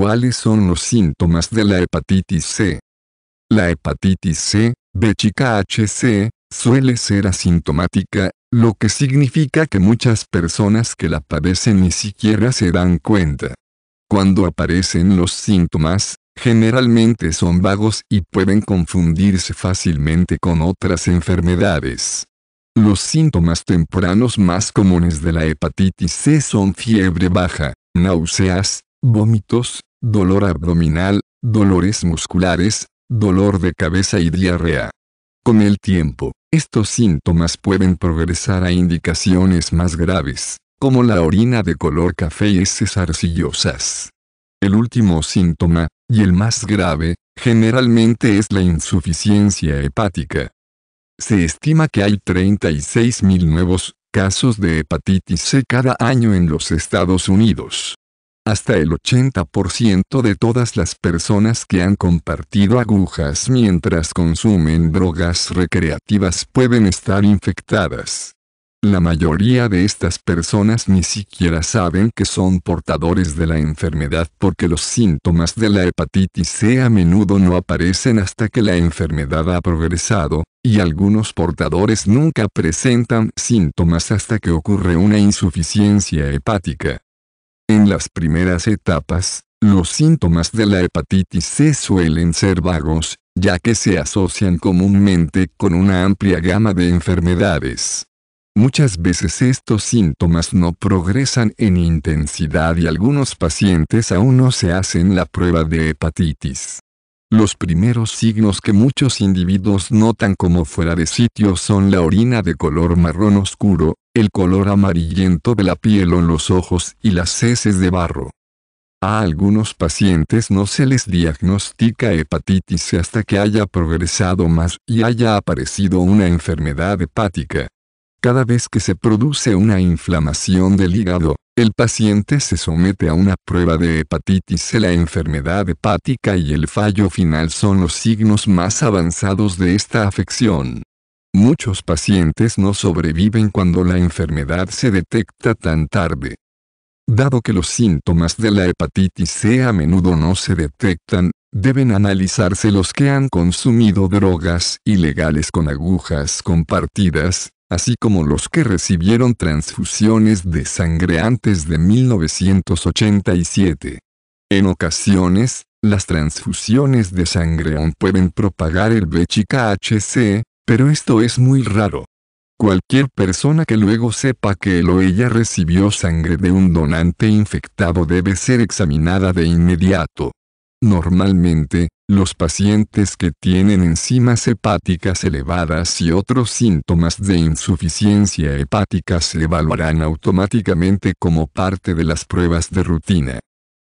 ¿Cuáles son los síntomas de la hepatitis C? La hepatitis C, BCHC, suele ser asintomática, lo que significa que muchas personas que la padecen ni siquiera se dan cuenta. Cuando aparecen los síntomas, generalmente son vagos y pueden confundirse fácilmente con otras enfermedades. Los síntomas tempranos más comunes de la hepatitis C son fiebre baja, náuseas, vómitos, dolor abdominal, dolores musculares, dolor de cabeza y diarrea. Con el tiempo, estos síntomas pueden progresar a indicaciones más graves, como la orina de color café y heces arcillosas. El último síntoma, y el más grave, generalmente es la insuficiencia hepática. Se estima que hay 36.000 nuevos casos de hepatitis C cada año en los Estados Unidos. Hasta el 80% de todas las personas que han compartido agujas mientras consumen drogas recreativas pueden estar infectadas. La mayoría de estas personas ni siquiera saben que son portadores de la enfermedad porque los síntomas de la hepatitis C a menudo no aparecen hasta que la enfermedad ha progresado, y algunos portadores nunca presentan síntomas hasta que ocurre una insuficiencia hepática. En las primeras etapas, los síntomas de la hepatitis C suelen ser vagos, ya que se asocian comúnmente con una amplia gama de enfermedades. Muchas veces estos síntomas no progresan en intensidad y algunos pacientes aún no se hacen la prueba de hepatitis. Los primeros signos que muchos individuos notan como fuera de sitio son la orina de color marrón oscuro, el color amarillento de la piel o en los ojos y las heces de barro. A algunos pacientes no se les diagnostica hepatitis hasta que haya progresado más y haya aparecido una enfermedad hepática. Cada vez que se produce una inflamación del hígado, el paciente se somete a una prueba de hepatitis. La enfermedad hepática y el fallo final son los signos más avanzados de esta afección. Muchos pacientes no sobreviven cuando la enfermedad se detecta tan tarde. Dado que los síntomas de la hepatitis C a menudo no se detectan, deben analizarse los que han consumido drogas ilegales con agujas compartidas, así como los que recibieron transfusiones de sangre antes de 1987. En ocasiones, las transfusiones de sangre aún pueden propagar el VHC. Pero esto es muy raro. Cualquier persona que luego sepa que él o ella recibió sangre de un donante infectado debe ser examinada de inmediato. Normalmente, los pacientes que tienen enzimas hepáticas elevadas y otros síntomas de insuficiencia hepática se evaluarán automáticamente como parte de las pruebas de rutina.